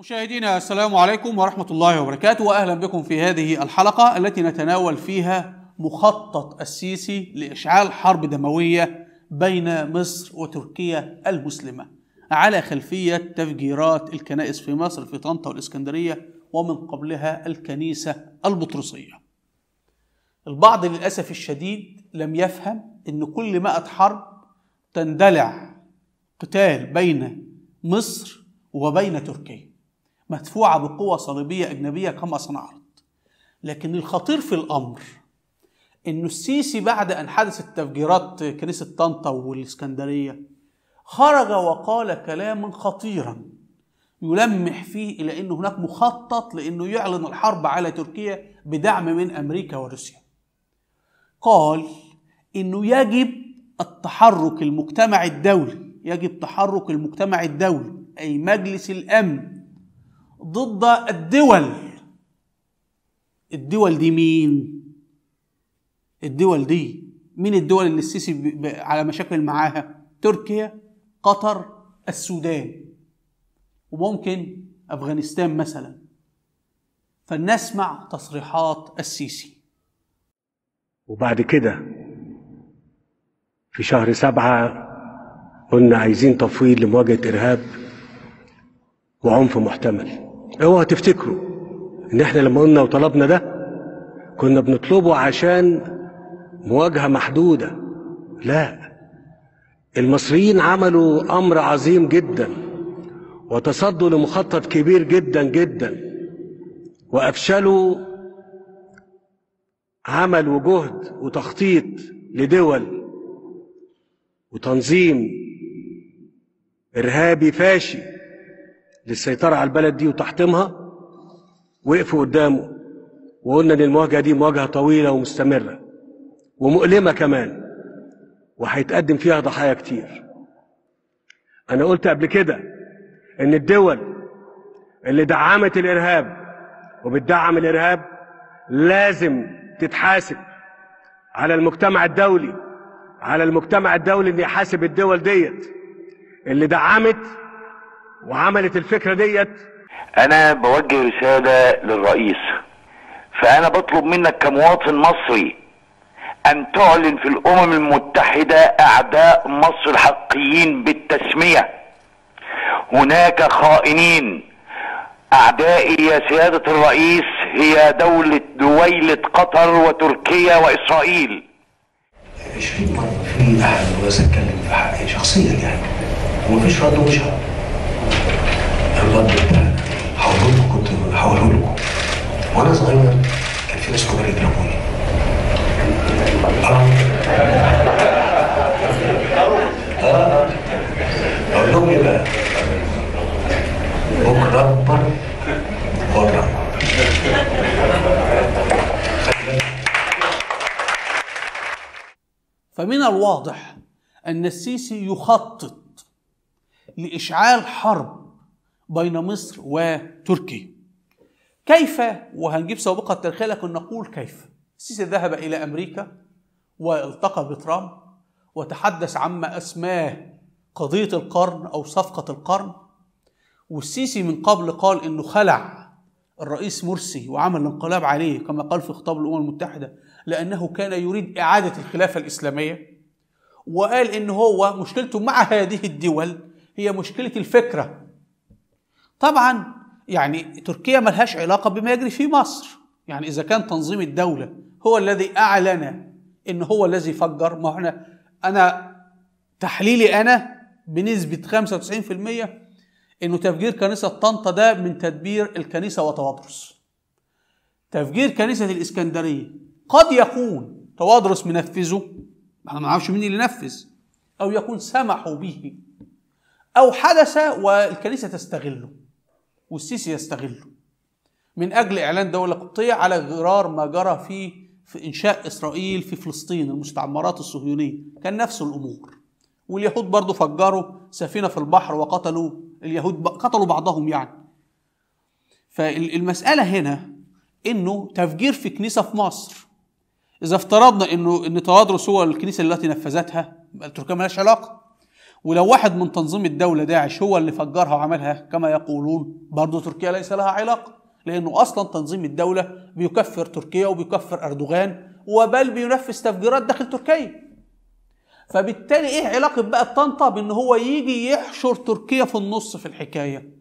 مشاهدينا السلام عليكم ورحمة الله وبركاته وأهلا بكم في هذه الحلقة التي نتناول فيها مخطط السيسي لإشعال حرب دموية بين مصر وتركيا المسلمة على خلفية تفجيرات الكنائس في مصر في طنطا والإسكندرية ومن قبلها الكنيسة البطرسية البعض للأسف الشديد لم يفهم أن كل مائة حرب تندلع قتال بين مصر وبين تركيا مدفوعة بقوة صليبية أجنبية كما صنعت لكن الخطير في الأمر إنه السيسي بعد أن حدثت تفجيرات كنيسة طنطا والإسكندرية خرج وقال كلاما خطيرا يلمح فيه إلى أن هناك مخطط لأنه يعلن الحرب على تركيا بدعم من أمريكا وروسيا قال أنه يجب التحرك المجتمع الدولي يجب تحرك المجتمع الدولي أي مجلس الأمن ضد الدول الدول دي مين الدول دي مين الدول اللي السيسي على مشاكل معاها تركيا قطر السودان وممكن افغانستان مثلا فلنسمع تصريحات السيسي وبعد كده في شهر سبعة قلنا عايزين تفويض لمواجهة إرهاب وعنف محتمل اوعوا تفتكروا ان احنا لما قلنا وطلبنا ده كنا بنطلبه عشان مواجهه محدوده لا المصريين عملوا امر عظيم جدا وتصدوا لمخطط كبير جدا جدا وافشلوا عمل وجهد وتخطيط لدول وتنظيم ارهابي فاشي للسيطرة على البلد دي وتحطيمها وقفوا قدامه وقلنا ان المواجهة دي مواجهة طويلة ومستمرة ومؤلمة كمان وهيتقدم فيها ضحايا كتير انا قلت قبل كده ان الدول اللي دعمت الارهاب وبتدعم الارهاب لازم تتحاسب على المجتمع الدولي على المجتمع الدولي ان يحاسب الدول ديت اللي دعمت وعملت الفكره ديت انا بوجه رساله للرئيس فانا بطلب منك كمواطن مصري ان تعلن في الامم المتحده اعداء مصر الحقيين بالتسميه هناك خائنين اعدائي يا سياده الرئيس هي دوله دويله قطر وتركيا واسرائيل 20 مره في احد عاوز اتكلم في حقي شخصيا يعني ومفيش رد ومش هرد الرد ده هقوله لكم كنت هقوله لكم وانا صغير كان في ناس كبار يضربوني اه اه اقول لهم ايه بقى؟ بكره اكبر واضرب فمن الواضح أن السيسي يخطط لإشعال حرب بين مصر وتركيا كيف وهنجيب سابقة تاريخية لكن نقول كيف السيسي ذهب إلى أمريكا والتقى بترامب وتحدث عما أسماه قضية القرن أو صفقة القرن والسيسي من قبل قال إنه خلع الرئيس مرسي وعمل انقلاب عليه كما قال في خطاب الأمم المتحدة لأنه كان يريد إعادة الخلافة الإسلامية وقال إن هو مشكلته مع هذه الدول هي مشكله الفكره طبعا يعني تركيا ملهاش علاقه بما يجري في مصر يعني اذا كان تنظيم الدوله هو الذي اعلن ان هو الذي فجر ما احنا انا تحليلي انا بنسبه 95% انه تفجير كنيسه طنطا ده من تدبير الكنيسه وتواضرس تفجير كنيسه الاسكندريه قد يكون توادرس منفذه احنا ما نعرفش مين اللي نفذ او يكون سمحوا به أو حدث والكنيسة تستغله والسيسي يستغله من أجل إعلان دولة قبطية على غرار ما جرى في في إنشاء إسرائيل في فلسطين المستعمرات الصهيونية كان نفس الأمور واليهود برضو فجروا سفينة في البحر وقتلوا اليهود قتلوا بعضهم يعني فالمسألة هنا إنه تفجير في كنيسة في مصر إذا افترضنا إنه إن طوادرس هو الكنيسة التي نفذتها التركية مالهاش علاقة ولو واحد من تنظيم الدولة داعش هو اللي فجرها وعملها كما يقولون برضه تركيا ليس لها علاقة لأنه أصلا تنظيم الدولة بيكفر تركيا وبيكفر أردوغان وبل بينفذ تفجيرات داخل تركيا فبالتالي ايه علاقة بقى الطنطا بان هو يجي يحشر تركيا في النص في الحكاية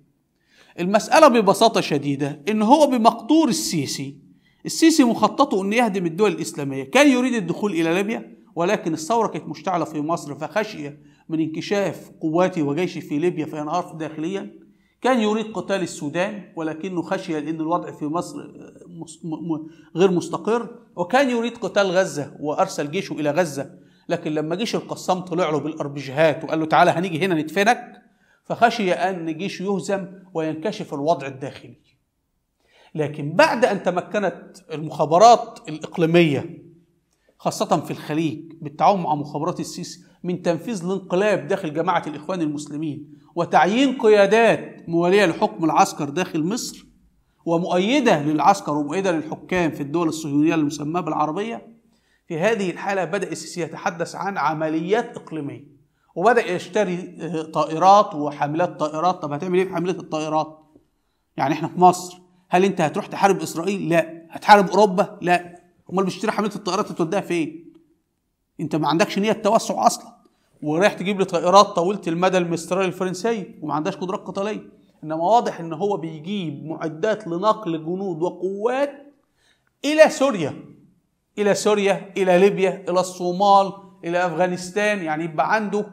المسألة ببساطة شديدة ان هو بمقدور السيسي السيسي مخططه ان يهدم الدول الإسلامية كان يريد الدخول إلى ليبيا ولكن الثورة كانت مشتعلة في مصر فخشية من انكشاف قواتي وجيشي في ليبيا فينهار داخليا كان يريد قتال السودان ولكنه خشي لأن الوضع في مصر آه، غير مستقر وكان يريد قتال غزة وأرسل جيشه إلى غزة لكن لما جيش القسام طلع له بالأربجهات وقال له تعالى هنيجي هنا ندفنك فخشي أن جيشه يهزم وينكشف الوضع الداخلي لكن بعد أن تمكنت المخابرات الإقليمية خاصة في الخليج بالتعاون مع مخابرات السيسي من تنفيذ الانقلاب داخل جماعة الإخوان المسلمين وتعيين قيادات موالية لحكم العسكر داخل مصر ومؤيدة للعسكر ومؤيدة للحكام في الدول الصهيونية المسماة بالعربية في هذه الحالة بدأ السيسي يتحدث عن عمليات إقليمية وبدأ يشتري آه، طائرات وحاملات طائرات طب هتعمل إيه في حاملات الطائرات؟ يعني إحنا في مصر هل أنت هتروح تحارب إسرائيل؟ لا هتحارب أوروبا؟ لا أمال بتشتري حاملات الطائرات توديها فين؟ انت ما عندكش نيه توسع اصلا ورايح تجيب لي طائرات طويله المدى المسترال الفرنسيه وما عندهاش قدرات قتاليه انما واضح ان هو بيجيب معدات لنقل جنود وقوات الى سوريا الى سوريا الى ليبيا الى الصومال الى افغانستان يعني يبقى عنده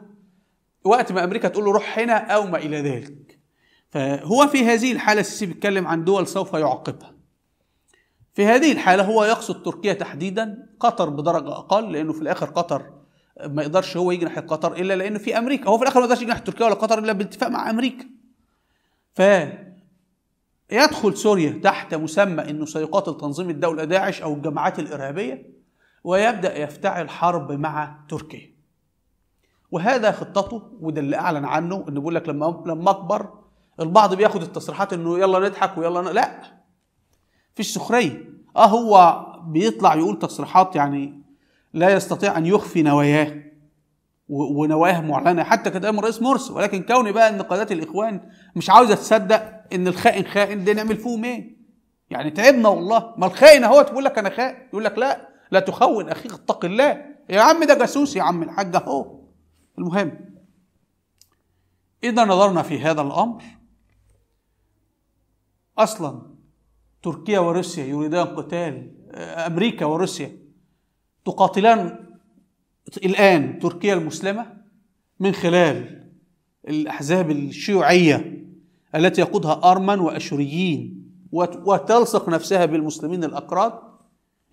وقت ما امريكا تقول له روح هنا او ما الى ذلك فهو في هذه الحاله السيسي بيتكلم عن دول سوف يعاقبها في هذه الحالة هو يقصد تركيا تحديدا قطر بدرجة أقل لأنه في الآخر قطر ما يقدرش هو يجنح قطر إلا لأنه في أمريكا هو في الآخر ما يقدرش يجنح تركيا ولا قطر إلا باتفاق مع أمريكا ف يدخل سوريا تحت مسمى انه سيقاتل تنظيم الدوله داعش او الجماعات الارهابيه ويبدا يفتعل حرب مع تركيا وهذا خطته وده اللي اعلن عنه انه بيقول لك لما لما اكبر البعض بياخد التصريحات انه يلا نضحك ويلا ن... لا فيش سخريه اه هو بيطلع يقول تصريحات يعني لا يستطيع ان يخفي نواياه ونواياه معلنه حتى كانت ايام الرئيس مرسي ولكن كوني بقى ان قيادات الاخوان مش عاوزه تصدق ان الخائن خائن ده نعمل فيهم ايه؟ يعني تعبنا والله ما الخائن اهوت بيقول لك انا خائن يقول لك لا لا تخون اخيك اتق الله يا عم ده جاسوس يا عم الحاج اهو المهم اذا نظرنا في هذا الامر اصلا تركيا وروسيا يريدان قتال آه، أمريكا وروسيا تقاتلان الآن تركيا المسلمة من خلال الأحزاب الشيوعية التي يقودها أرمن وأشوريين وتلصق نفسها بالمسلمين الأكراد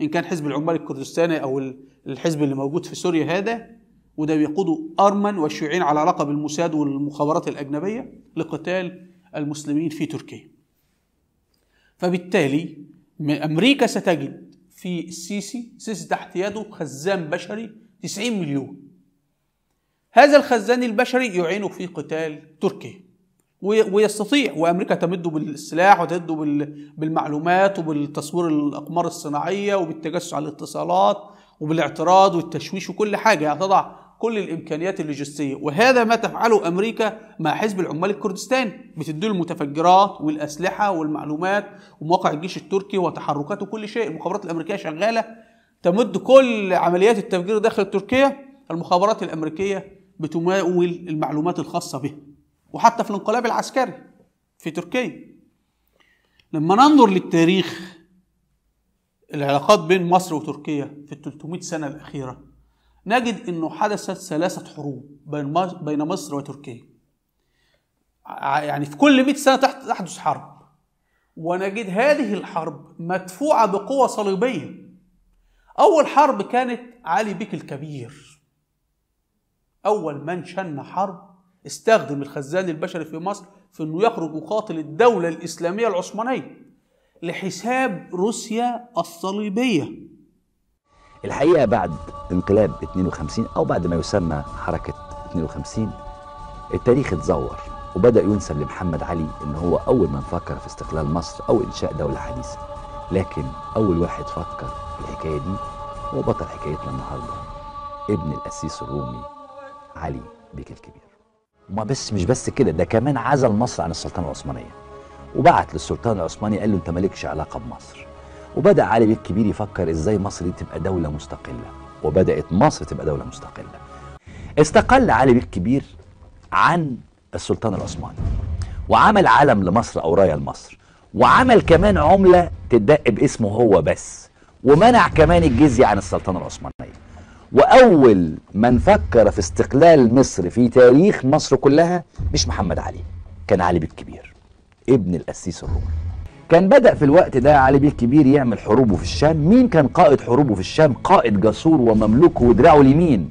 إن كان حزب العمال الكردستاني أو الحزب اللي موجود في سوريا هذا وده بيقودوا أرمن والشيوعيين على لقب الموساد والمخابرات الأجنبية لقتال المسلمين في تركيا فبالتالي امريكا ستجد في السيسي السيسي تحت يده خزان بشري 90 مليون هذا الخزان البشري يعينه في قتال تركيا ويستطيع وامريكا تمده بالسلاح وتمده بالمعلومات وبالتصوير الاقمار الصناعيه وبالتجسس على الاتصالات وبالاعتراض والتشويش وكل حاجه يعني تضع كل الامكانيات اللوجستيه وهذا ما تفعله امريكا مع حزب العمال الكردستاني بتدي المتفجرات والاسلحه والمعلومات ومواقع الجيش التركي وتحركاته وكل شيء المخابرات الامريكيه شغاله تمد كل عمليات التفجير داخل تركيا المخابرات الامريكيه بتمول المعلومات الخاصه بها وحتى في الانقلاب العسكري في تركيا لما ننظر للتاريخ العلاقات بين مصر وتركيا في ال 300 سنه الاخيره نجد أنه حدثت ثلاثة حروب بين مصر وتركيا يعني في كل 100 سنة تحدث حرب ونجد هذه الحرب مدفوعة بقوة صليبية أول حرب كانت علي بك الكبير أول من شن حرب استخدم الخزان البشري في مصر في أنه يخرج يقاتل الدولة الإسلامية العثمانية لحساب روسيا الصليبية الحقيقه بعد انقلاب 52 او بعد ما يسمى حركه 52 التاريخ اتزور وبدا ينسب لمحمد علي ان هو اول من فكر في استقلال مصر او انشاء دوله حديثه لكن اول واحد فكر في الحكايه دي هو بطل حكايتنا النهارده ابن القسيس الرومي علي بيك الكبير ما بس مش بس كده ده كمان عزل مصر عن السلطنه العثمانيه وبعت للسلطان العثماني قال له انت مالكش علاقه بمصر وبدا علي بيه الكبير يفكر ازاي مصر دي تبقى دوله مستقله وبدات مصر تبقى دوله مستقله استقل علي بيه الكبير عن السلطان العثماني وعمل علم لمصر او رايه لمصر وعمل كمان عمله تدق باسمه هو بس ومنع كمان الجزيه عن السلطنه العثمانيه واول من فكر في استقلال مصر في تاريخ مصر كلها مش محمد علي كان علي بيه الكبير ابن القسيس الرومي كان بدأ في الوقت ده علي بيه الكبير يعمل حروبه في الشام مين كان قائد حروبه في الشام قائد جسور ومملوكه ودراعه اليمين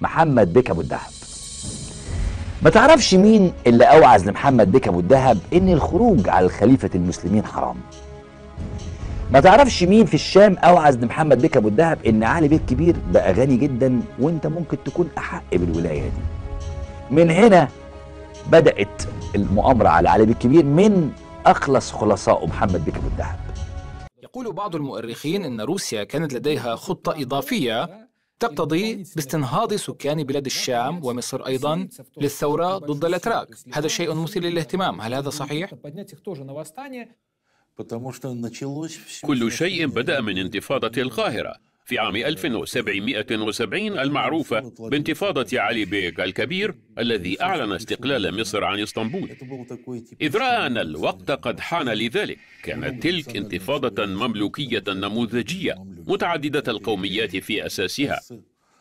محمد بك ابو الدهب ما تعرفش مين اللي اوعز لمحمد بك ابو الدهب ان الخروج على خليفه المسلمين حرام ما تعرفش مين في الشام اوعز لمحمد بك ابو الدهب ان علي بيه الكبير بقى غني جدا وانت ممكن تكون احق بالولايه دي من هنا بدات المؤامره على علي بيه الكبير من أخلص خلصاء محمد بكر الذهب يقول بعض المؤرخين أن روسيا كانت لديها خطة إضافية تقتضي باستنهاض سكان بلاد الشام ومصر أيضا للثورة ضد الأتراك هذا شيء مثير للاهتمام هل هذا صحيح؟ كل شيء بدأ من انتفاضة القاهرة في عام 1770 المعروفة بانتفاضة علي بيك الكبير الذي أعلن استقلال مصر عن اسطنبول إذ رأى أن الوقت قد حان لذلك كانت تلك انتفاضة مملوكية نموذجية متعددة القوميات في أساسها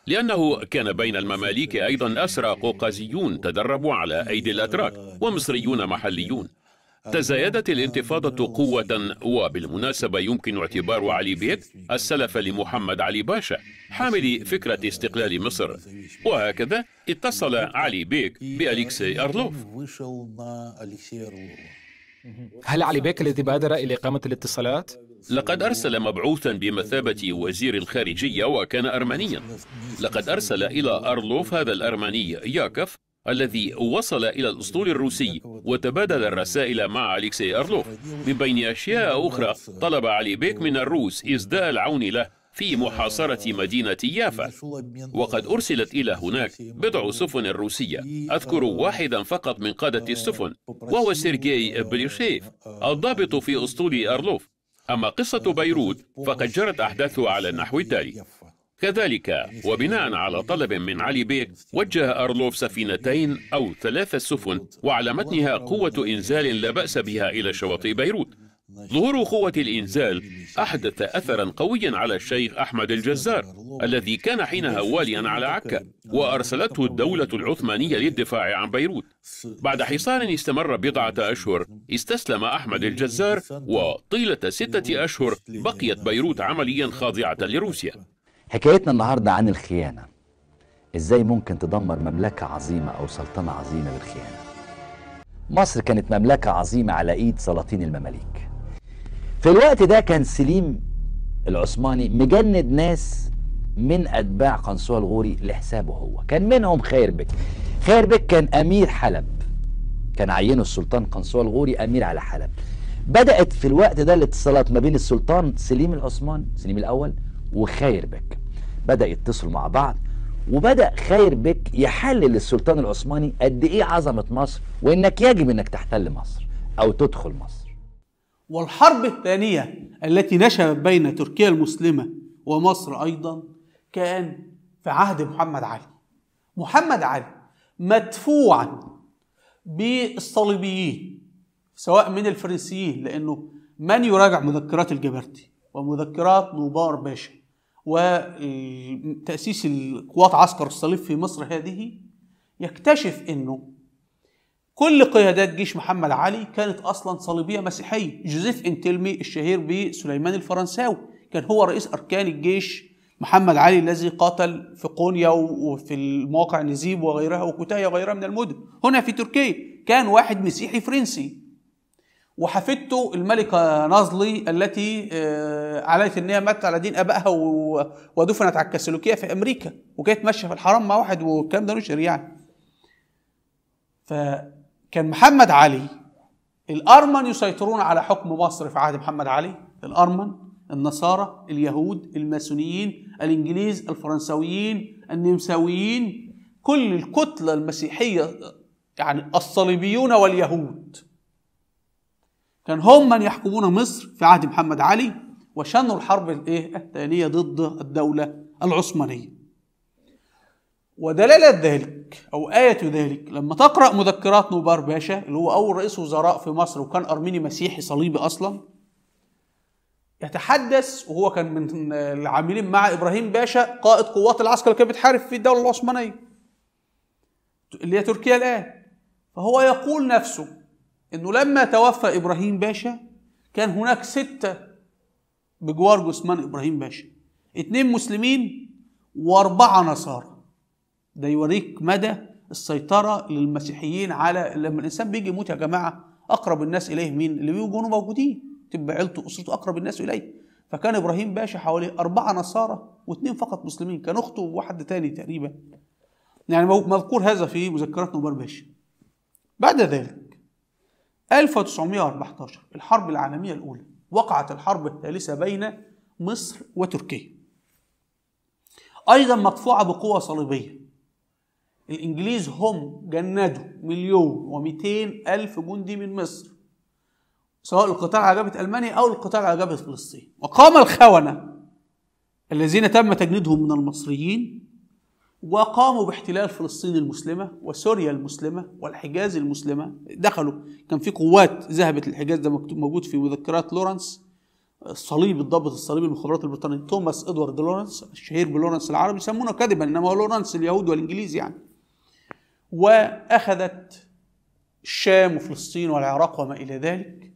لأنه كان بين المماليك أيضا أسرى قوقازيون تدربوا على أيدي الأتراك ومصريون محليون تزايدت الانتفاضة قوة وبالمناسبة يمكن اعتبار علي بيك السلف لمحمد علي باشا حامل فكرة استقلال مصر وهكذا اتصل علي بيك بأليكسي أرلوف هل علي بيك الذي بادر إلى إقامة الاتصالات؟ لقد أرسل مبعوثا بمثابة وزير الخارجية وكان أرمنيا لقد أرسل إلى أرلوف هذا الأرمني ياكف الذي وصل إلى الأسطول الروسي وتبادل الرسائل مع أليكسي أرلوف من بين أشياء أخرى طلب علي بيك من الروس إسداء العون له في محاصرة مدينة يافا وقد أرسلت إلى هناك بضع سفن روسية أذكر واحدا فقط من قادة السفن وهو سيرجي بليشيف الضابط في أسطول أرلوف أما قصة بيروت فقد جرت أحداثها على النحو التالي كذلك وبناء على طلب من علي بيك وجه أرلوف سفينتين أو ثلاث سفن وعلى متنها قوة إنزال لا بأس بها إلى شواطئ بيروت ظهور قوة الإنزال أحدث أثرا قويا على الشيخ أحمد الجزار الذي كان حينها واليا على عكا وأرسلته الدولة العثمانية للدفاع عن بيروت بعد حصار استمر بضعة أشهر استسلم أحمد الجزار وطيلة ستة أشهر بقيت بيروت عمليا خاضعة لروسيا حكايتنا النهاردة عن الخيانة ازاي ممكن تدمر مملكة عظيمة او سلطنة عظيمة بالخيانة مصر كانت مملكة عظيمة على ايد سلاطين المماليك في الوقت ده كان سليم العثماني مجند ناس من اتباع قنصوة الغوري لحسابه هو كان منهم خير بك خير بك كان امير حلب كان عينه السلطان قنصوة الغوري امير على حلب بدأت في الوقت ده الاتصالات ما بين السلطان سليم العثماني سليم الاول وخير بك بدأ يتصلوا مع بعض وبدأ خير بك يحلل السلطان العثماني قد إيه عظمة مصر وإنك يجب إنك تحتل مصر أو تدخل مصر والحرب الثانية التي نشأت بين تركيا المسلمة ومصر أيضا كان في عهد محمد علي محمد علي مدفوعا بالصليبيين سواء من الفرنسيين لأنه من يراجع مذكرات الجبرتي ومذكرات نوبار باشا وتأسيس القوات عسكر الصليب في مصر هذه يكتشف أنه كل قيادات جيش محمد علي كانت أصلا صليبية مسيحية جوزيف انتلمي الشهير بسليمان الفرنساوي كان هو رئيس أركان الجيش محمد علي الذي قاتل في قونيا وفي المواقع نزيب وغيرها وكوتايا وغيرها من المدن هنا في تركيا كان واحد مسيحي فرنسي وحفيدته الملكة نازلي التي آه، عليت إن هي ماتت على دين أبائها ودفنت على الكاثوليكية في أمريكا وكانت ماشية في الحرام مع واحد والكلام ده نشر يعني فكان محمد علي الأرمن يسيطرون على حكم مصر في عهد محمد علي الأرمن النصارى اليهود الماسونيين الإنجليز الفرنسويين النمساويين كل الكتلة المسيحية يعني الصليبيون واليهود كان هم من يحكمون مصر في عهد محمد علي وشنوا الحرب الايه الثانيه ضد الدوله العثمانيه ودلاله ذلك او ايه ذلك لما تقرا مذكرات نوبار باشا اللي هو اول رئيس وزراء في مصر وكان ارميني مسيحي صليبي اصلا يتحدث وهو كان من العاملين مع ابراهيم باشا قائد قوات العسكر اللي كانت بتحارب في الدوله العثمانيه اللي هي تركيا الان فهو يقول نفسه انه لما توفى ابراهيم باشا كان هناك ستة بجوار جثمان ابراهيم باشا اتنين مسلمين واربعة نصارى ده يوريك مدى السيطرة للمسيحيين على لما الانسان بيجي يموت يا جماعة اقرب الناس اليه مين اللي بيكونوا موجودين تبقى عيلته اسرته اقرب الناس اليه فكان ابراهيم باشا حوالي اربعة نصارى واثنين فقط مسلمين كان اخته وواحد تاني تقريبا يعني مذكور هذا في مذكرات نوبر باشا بعد ذلك 1914 الحرب العالمية الأولى وقعت الحرب الثالثة بين مصر وتركيا أيضا مدفوعة بقوة صليبية الإنجليز هم جندوا مليون ومئتين ألف جندي من مصر سواء القتال على جبهة ألمانيا أو القتال على جبهة فلسطين وقام الخونة الذين تم تجنيدهم من المصريين وقاموا باحتلال فلسطين المسلمة وسوريا المسلمة والحجاز المسلمة دخلوا كان في قوات ذهبت للحجاز ده موجود في مذكرات لورنس الصليب الضابط الصليبي المخابرات البريطاني توماس ادوارد لورنس الشهير بلورنس العربي يسمونه كذبا انما هو لورنس اليهود والانجليز يعني واخذت الشام وفلسطين والعراق وما الى ذلك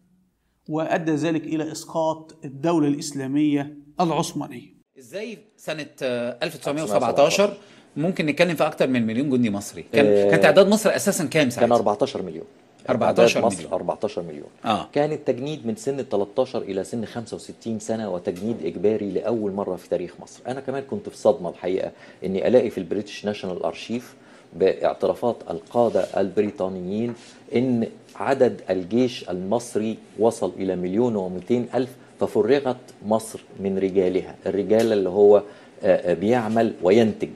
وادى ذلك الى اسقاط الدوله الاسلاميه العثمانيه ازاي سنه 1917 آه، ممكن نتكلم في اكتر من مليون جندي مصري كان إيه كان تعداد مصر اساسا كام ساعتها كان 14 مليون 14 مصر مليون 14 مليون آه. كان التجنيد من سن ال 13 الى سن 65 سنه وتجنيد اجباري لاول مره في تاريخ مصر انا كمان كنت في صدمه الحقيقه اني الاقي في البريتش ناشونال ارشيف باعترافات القاده البريطانيين ان عدد الجيش المصري وصل الى مليون و الف ففرغت مصر من رجالها الرجال اللي هو آه، آه، بيعمل وينتج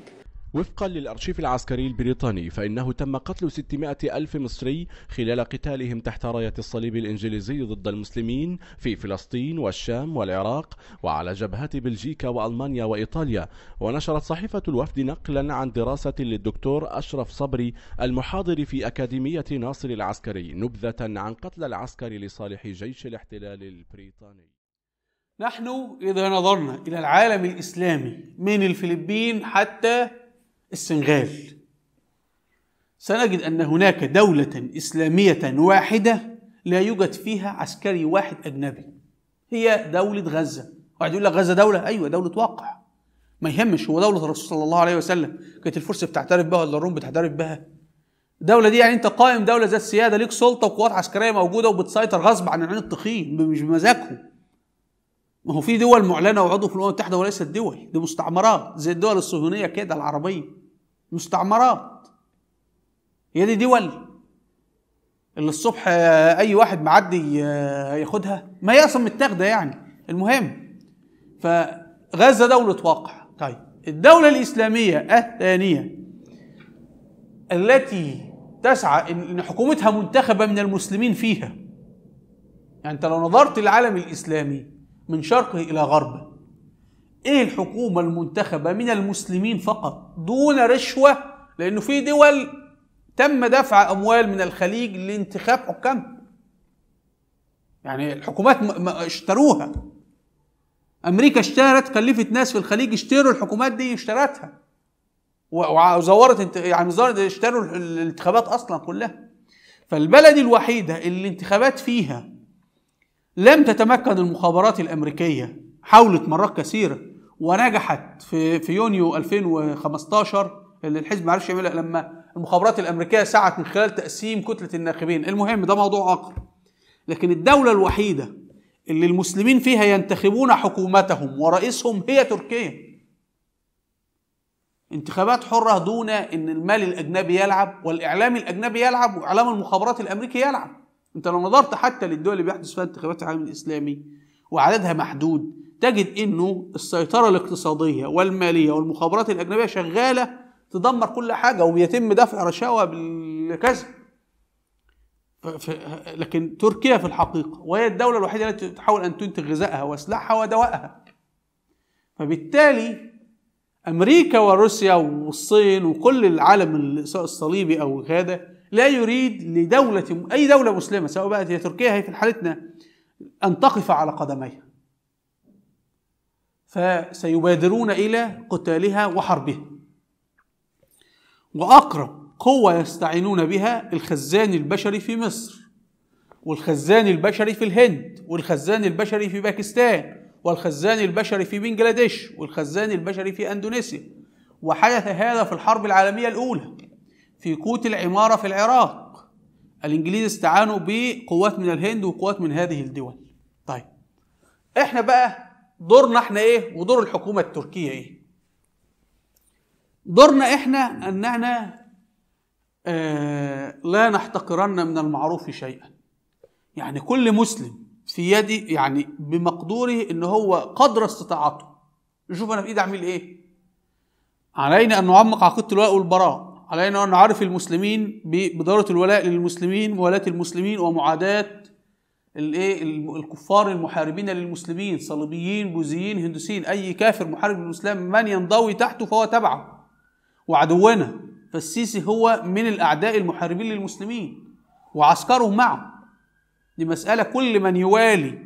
وفقا للأرشيف العسكري البريطاني فإنه تم قتل 600 ألف مصري خلال قتالهم تحت راية الصليب الإنجليزي ضد المسلمين في فلسطين والشام والعراق وعلى جبهات بلجيكا وألمانيا وإيطاليا ونشرت صحيفة الوفد نقلا عن دراسة للدكتور أشرف صبري المحاضر في أكاديمية ناصر العسكري نبذة عن قتل العسكر لصالح جيش الاحتلال البريطاني نحن إذا نظرنا إلى العالم الإسلامي من الفلبين حتى السنغال سنجد أن هناك دولة إسلامية واحدة لا يوجد فيها عسكري واحد أجنبي هي دولة غزة واحد يقول لك غزة دولة أيوة دولة واقع ما يهمش هو دولة الرسول صلى الله عليه وسلم كانت الفرس بتعترف بها ولا الروم بتعترف بها الدولة دي يعني أنت قائم دولة ذات سيادة ليك سلطة وقوات عسكرية موجودة وبتسيطر غصب عن العين التخين مش بمزاجهم ما هو في دول معلنة وعضو في الأمم المتحدة وليست دول دي مستعمرات زي الدول الصهيونية كده العربية مستعمرات هي دي دول اللي الصبح اي واحد معدي آه، ياخدها ما هي اصلا متاخده يعني المهم فغزه دوله واقع طيب الدوله الاسلاميه الثانيه التي تسعى ان حكومتها منتخبه من المسلمين فيها يعني انت لو نظرت العالم الاسلامي من شرقه الى غربه ايه الحكومه المنتخبه من المسلمين فقط دون رشوه لانه في دول تم دفع اموال من الخليج لانتخاب حكام يعني الحكومات اشتروها امريكا اشترت كلفت ناس في الخليج اشتروا الحكومات دي اشترتها وزورت يعني زورت اشتروا الانتخابات اصلا كلها فالبلد الوحيده اللي الانتخابات فيها لم تتمكن المخابرات الامريكيه حاولت مرات كثيره ونجحت في في يونيو 2015 اللي الحزب ما عرفش يعملها لما المخابرات الامريكيه سعت من خلال تقسيم كتله الناخبين المهم ده موضوع اخر لكن الدوله الوحيده اللي المسلمين فيها ينتخبون حكومتهم ورئيسهم هي تركيا انتخابات حرة دون ان المال الاجنبي يلعب والاعلام الاجنبي يلعب واعلام المخابرات الامريكي يلعب انت لو نظرت حتى للدول اللي بيحدث فيها انتخابات العالم الاسلامي وعددها محدود تجد انه السيطره الاقتصاديه والماليه والمخابرات الاجنبيه شغاله تدمر كل حاجه وبيتم دفع رشاوى بالكسب لكن تركيا في الحقيقه وهي الدوله الوحيده التي تحاول ان تنتج غذائها واسلحها ودوائها فبالتالي امريكا وروسيا والصين وكل العالم الصليبي او هذا لا يريد لدوله اي دوله مسلمه سواء بقت هي تركيا هي في حالتنا ان تقف على قدميها فسيبادرون إلى قتالها وحربها وأقرب قوة يستعينون بها الخزان البشري في مصر والخزان البشري في الهند والخزان البشري في باكستان والخزان البشري في بنجلاديش والخزان البشري في أندونيسيا وحدث هذا في الحرب العالمية الأولى في قوت العمارة في العراق الإنجليز استعانوا بقوات من الهند وقوات من هذه الدول طيب إحنا بقى دورنا احنا ايه ودور الحكومه التركيه ايه دورنا احنا ان احنا آه لا نحتقرن من المعروف شيئا يعني كل مسلم في يدي يعني بمقدوره ان هو قدر استطاعته نشوف انا في ايدي اعمل ايه علينا ان نعمق عقيده الولاء والبراء علينا ان نعرف المسلمين بدوره الولاء للمسلمين وولاة المسلمين ومعاداه الايه الكفار المحاربين للمسلمين صليبيين بوذيين هندوسيين اي كافر محارب للاسلام من ينضوي تحته فهو تبعه وعدونا فالسيسي هو من الاعداء المحاربين للمسلمين وعسكره معه دي مساله كل من يوالي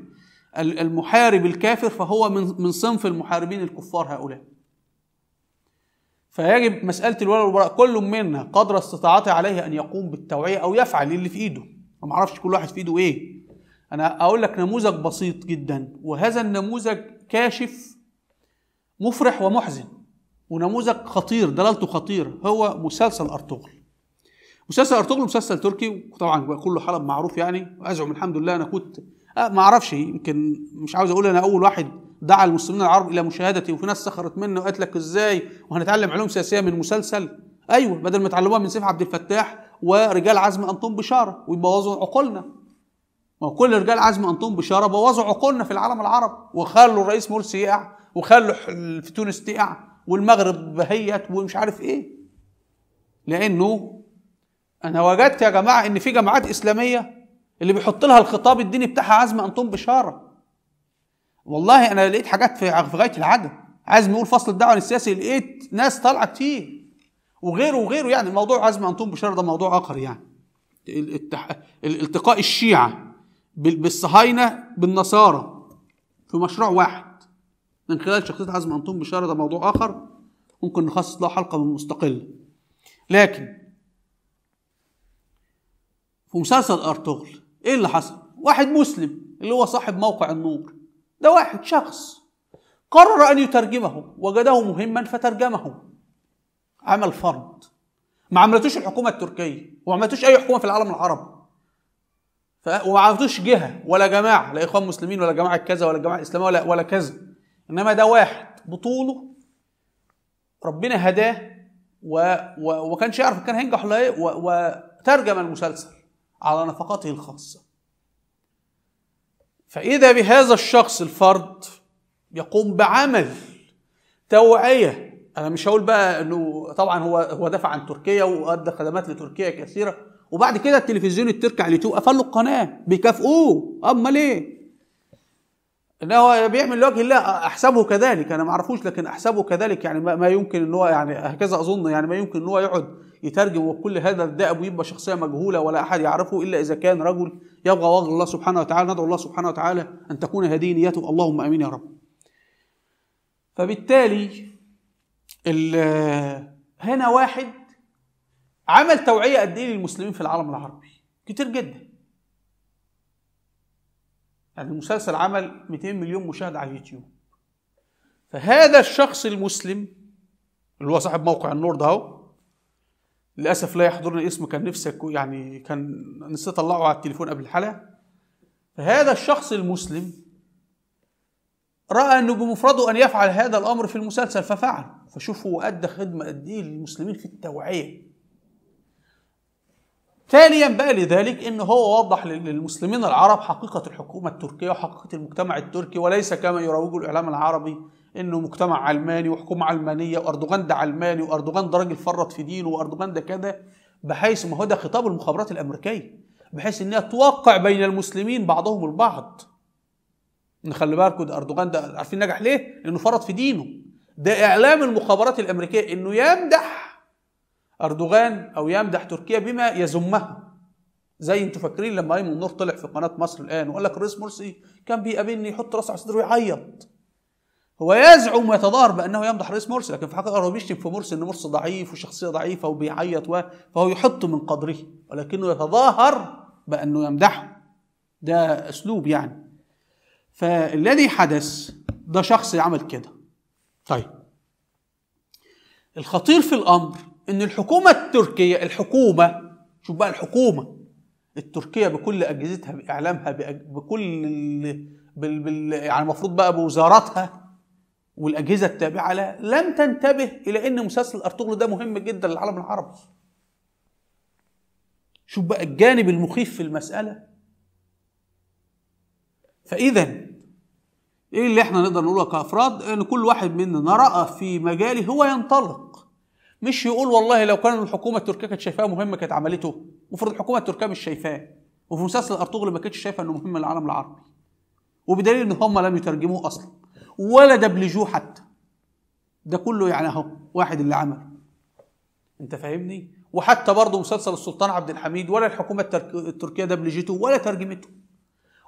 المحارب الكافر فهو من من صنف المحاربين الكفار هؤلاء فيجب مساله الولاء والبراء كل منا قدر استطاعته عليه ان يقوم بالتوعيه او يفعل اللي في ايده ما اعرفش كل واحد في ايده ايه انا اقول لك نموذج بسيط جدا وهذا النموذج كاشف مفرح ومحزن ونموذج خطير دلالته خطير هو مسلسل ارطغرل مسلسل ارطغرل مسلسل تركي وطبعا كله حلب معروف يعني وازعم الحمد لله انا كنت أه ما اعرفش يمكن مش عاوز اقول انا اول واحد دعا المسلمين العرب الى مشاهدتي وفي ناس سخرت منه وقالت لك ازاي وهنتعلم علوم سياسيه من مسلسل ايوه بدل ما تعلموها من سيف عبد الفتاح ورجال عزم انطون بشاره ويبوظوا عقولنا ما كل رجال عزم انطون بشاره بوظوا عقولنا في العالم العربي وخلوا الرئيس مرسي يقع وخلوا في تونس تقع والمغرب بهيت ومش عارف ايه لانه انا وجدت يا جماعه ان في جماعات اسلاميه اللي بيحط لها الخطاب الديني بتاعها عزم انطون بشاره والله انا لقيت حاجات في غايه العدم عزم يقول فصل الدعوه السياسي لقيت ناس طالعه كتير وغيره وغيره يعني موضوع عزم انطون بشاره ده موضوع اخر يعني الالتقاء الشيعه بالصهاينه بالنصارى في مشروع واحد من خلال شخصيه حازم انطون بشاره ده موضوع اخر ممكن نخصص له حلقه مستقله لكن في مسلسل ارطغرل ايه اللي حصل واحد مسلم اللي هو صاحب موقع النور ده واحد شخص قرر ان يترجمه وجده مهما فترجمه عمل فرض ما عملتوش الحكومه التركيه وما عملتوش اي حكومه في العالم العربي وما عرفتوش جهه ولا جماعه لا اخوان مسلمين ولا جماعه كذا ولا جماعه اسلاميه ولا ولا كذا انما ده واحد بطوله ربنا هداه و... و... وكانش يعرف كان هينجح ولا ايه وترجم المسلسل على نفقاته الخاصه فاذا بهذا الشخص الفرد يقوم بعمل توعيه انا مش هقول بقى انه طبعا هو هو دفع عن تركيا وادى خدمات لتركيا كثيره وبعد كده التلفزيون التركي على اليوتيوب قفل له القناه بيكافئوه امال ايه؟ ان هو بيعمل لوجه الله احسبه كذلك انا ما اعرفوش لكن احسبه كذلك يعني ما يمكن ان هو يعني هكذا اظن يعني ما يمكن ان هو يقعد يترجم وكل هذا الدأب ويبقى شخصيه مجهوله ولا احد يعرفه الا اذا كان رجل يبغى وجه الله سبحانه وتعالى ندعو الله سبحانه وتعالى ان تكون هذه نيته اللهم امين يا رب. فبالتالي هنا واحد عمل توعيه قد ايه للمسلمين في العالم العربي؟ كتير جدا. يعني المسلسل عمل 200 مليون مشاهد على اليوتيوب. فهذا الشخص المسلم اللي هو صاحب موقع النور ده اهو للاسف لا يحضرني اسمه كان نفسك يعني كان نسيت اطلعه على التليفون قبل الحلقه فهذا الشخص المسلم راى انه بمفرده ان يفعل هذا الامر في المسلسل ففعل فشوفوا ادى خدمه قد ايه للمسلمين في التوعيه ثانيا بقى لذلك ان هو وضح للمسلمين العرب حقيقه الحكومه التركيه وحقيقه المجتمع التركي وليس كما يروجه الاعلام العربي انه مجتمع علماني وحكومه علمانيه واردوغان ده علماني واردوغان ده راجل فرط في دينه واردوغان ده كده بحيث ما هو ده خطاب المخابرات الامريكيه بحيث انها توقع بين المسلمين بعضهم البعض ان خلي بالكم ده اردوغان ده عارفين نجح ليه؟ لانه فرط في دينه ده اعلام المخابرات الامريكيه انه يمدح أردوغان أو يمدح تركيا بما يذمها زي انتوا فاكرين لما أيمن النور طلع في قناة مصر الآن وقال لك الرئيس مرسي كان بيقابلني يحط راسه على صدره ويعيط هو يزعم ويتظاهر بأنه يمدح الرئيس مرسي لكن في الحقيقة هو بيشتم في مرسي إن مرسي ضعيف وشخصية ضعيفة وبيعيط و... فهو يحط من قدره ولكنه يتظاهر بأنه يمدحه ده أسلوب يعني فالذي حدث ده شخص عمل كده طيب الخطير في الأمر ان الحكومه التركيه الحكومه شوف بقى الحكومه التركيه بكل اجهزتها باعلامها بكل بال... بال... يعني المفروض بقى بوزاراتها والاجهزه التابعه لها لم تنتبه الى ان مسلسل ارطغرل ده مهم جدا للعالم العربي شوف بقى الجانب المخيف في المساله فاذا ايه اللي احنا نقدر نقوله كافراد ان كل واحد منا راى في مجاله هو ينطلق مش يقول والله لو كان الحكومه التركيه كانت شايفاه مهم كانت عملته المفروض الحكومه التركيه مش شايفاه وفي مسلسل الارطغرل ما كانتش شايفه انه مهم للعالم العربي وبدليل ان هم لم يترجموه اصلا ولا دبلجوه حتى ده كله يعني اهو واحد اللي عمله انت فاهمني وحتى برضه مسلسل السلطان عبد الحميد ولا الحكومه التركيه دبلجته ولا ترجمته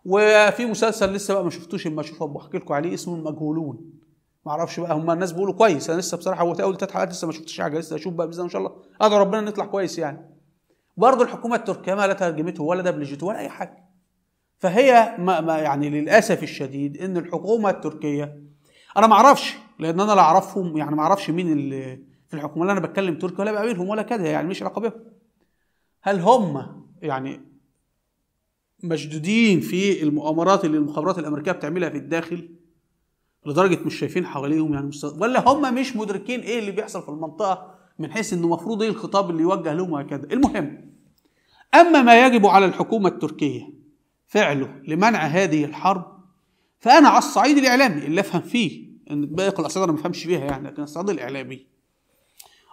وفي مسلسل لسه بقى ما شفتوش اما اشوفه بحكي لكم عليه اسمه المجهولون ما اعرفش بقى هم الناس بيقولوا كويس انا لسه بصراحه هو اول ثلاث حلقات لسه ما شفتش حاجه لسه اشوف بقى بإذن ان شاء الله ادعو ربنا نطلع كويس يعني برضه الحكومه التركيه ما لا ترجمته ولا دبلجته ولا اي حاجه فهي ما يعني للاسف الشديد ان الحكومه التركيه انا ما اعرفش لان انا لا اعرفهم يعني ما اعرفش مين اللي في الحكومه اللي انا بتكلم تركي ولا بقابلهم ولا كده يعني مش علاقه بيهم هل هم يعني مشدودين في المؤامرات اللي المخابرات الامريكيه بتعملها في الداخل لدرجه مش شايفين حواليهم يعني مستقبل. ولا هم مش مدركين ايه اللي بيحصل في المنطقه من حيث انه المفروض ايه الخطاب اللي يوجه لهم وهكذا المهم اما ما يجب على الحكومه التركيه فعله لمنع هذه الحرب فانا على الصعيد الاعلامي اللي افهم فيه ان باقي الاصعده انا ما بفهمش فيها يعني لكن الصعيد الاعلامي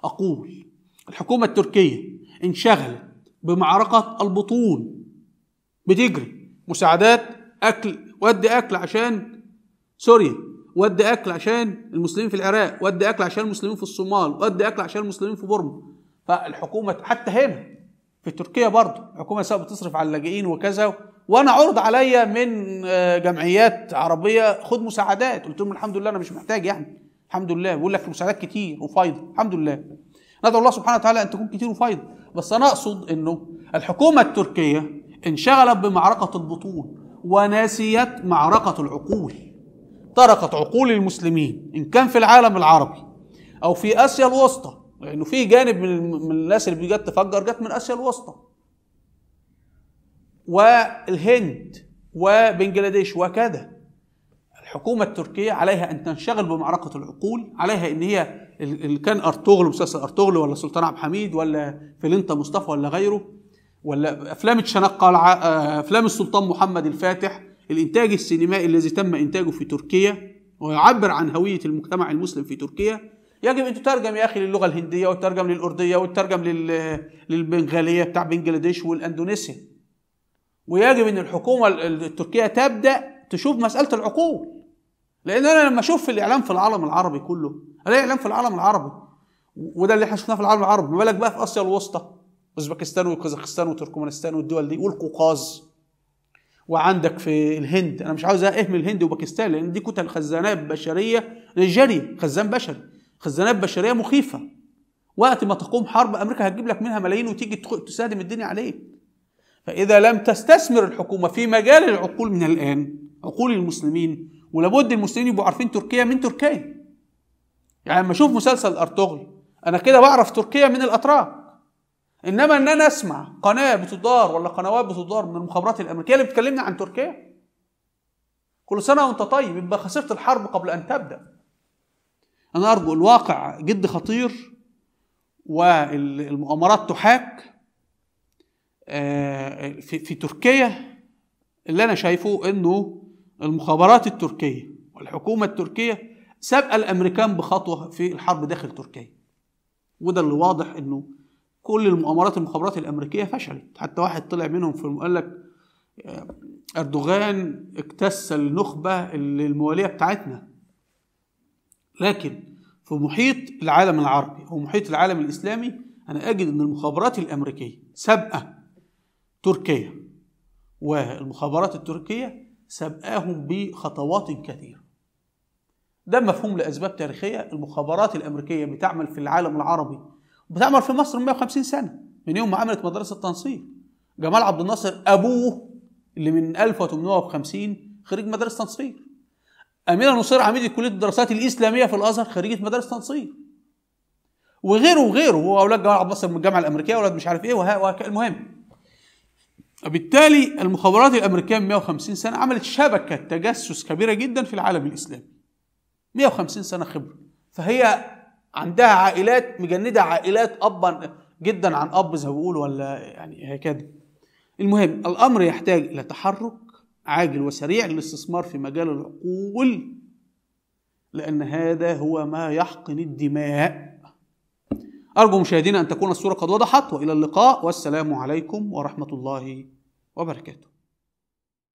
اقول الحكومه التركيه انشغلت بمعركه البطون بتجري مساعدات اكل ودي اكل عشان سوريا ودي اكل عشان المسلمين في العراق ودي اكل عشان المسلمين في الصومال ودي اكل عشان المسلمين في بورما فالحكومه حتى هنا في تركيا برضه الحكومه سواء بتصرف على اللاجئين وكذا وانا عرض عليا من آه، جمعيات عربيه خد مساعدات قلت لهم الحمد لله انا مش محتاج يعني الحمد لله بيقول لك مساعدات كتير وفايده الحمد لله ندعو الله سبحانه وتعالى ان تكون كتير وفايده بس انا اقصد انه الحكومه التركيه انشغلت بمعركه البطون ونسيت معركه العقول اخترقت عقول المسلمين ان كان في العالم العربي او في اسيا الوسطى لانه يعني في جانب من الناس اللي جت تفجر جت من اسيا الوسطى والهند وبنجلاديش وكذا الحكومة التركية عليها أن تنشغل بمعركة العقول عليها أن هي اللي كان أرطغرل مسلسل أرطغرل ولا سلطان عبد الحميد ولا فلنتا مصطفى ولا غيره ولا أفلام الشنقة آه، أفلام السلطان محمد الفاتح الإنتاج السينمائي الذي تم إنتاجه في تركيا ويعبر عن هوية المجتمع المسلم في تركيا يجب أن تترجم يا أخي للغة الهندية وتترجم للأردية وتترجم للبنغالية بتاع بنجلاديش والأندونيسيا ويجب أن الحكومة التركية تبدأ تشوف مسألة العقول لأن أنا لما أشوف في الإعلام في العالم العربي كله ألاقي إعلام في العالم العربي وده اللي احنا شفناه في العالم العربي ما بالك بقى في آسيا الوسطى أوزبكستان وكازاخستان وتركمانستان والدول دي والقوقاز وعندك في الهند انا مش عاوز اهمل الهند وباكستان لان دي كتل خزانات بشريه للجري خزان بشري خزانات بشريه مخيفه وقت ما تقوم حرب امريكا هتجيب لك منها ملايين وتيجي تسادم الدنيا عليك فاذا لم تستثمر الحكومه في مجال العقول من الان عقول المسلمين ولابد المسلمين يبقوا عارفين تركيا من تركيا يعني لما اشوف مسلسل ارطغرل انا كده بعرف تركيا من الاتراك انما ان انا اسمع قناه بتدار ولا قنوات بتدار من المخابرات الامريكيه اللي بتكلمني عن تركيا كل سنه وانت طيب يبقى خسرت الحرب قبل ان تبدا انا ارجو الواقع جد خطير والمؤامرات تحاك آه، في تركيا اللي انا شايفه انه المخابرات التركيه والحكومه التركيه سابقه الامريكان بخطوه في الحرب داخل تركيا وده اللي واضح انه كل المؤامرات المخابرات الامريكيه فشلت حتى واحد طلع منهم في قال لك آه، اردوغان اكتس النخبه اللي المواليه بتاعتنا لكن في محيط العالم العربي او محيط العالم الاسلامي انا اجد ان المخابرات الامريكيه سابقه تركيا والمخابرات التركيه سابقاهم بخطوات كثيره ده مفهوم لاسباب تاريخيه المخابرات الامريكيه بتعمل في العالم العربي بتعمل في مصر 150 سنه من يوم ما عملت مدرسه تنصير جمال عبد الناصر ابوه اللي من 1850 خريج مدرسه تنصير امينه نصير عميد كليه الدراسات الاسلاميه في الازهر خريجه مدرسه تنصير وغيره وغيره هو اولاد جمال عبد الناصر من الجامعه الامريكيه اولاد مش عارف ايه المهم وبالتالي المخابرات الامريكيه من 150 سنه عملت شبكه تجسس كبيره جدا في العالم الاسلامي 150 سنه خبره فهي عندها عائلات مجنده عائلات ابا جدا عن اب زي ما بيقولوا ولا يعني هكذا المهم الامر يحتاج الى تحرك عاجل وسريع للاستثمار في مجال العقول لان هذا هو ما يحقن الدماء ارجو مشاهدينا ان تكون الصوره قد وضحت والى اللقاء والسلام عليكم ورحمه الله وبركاته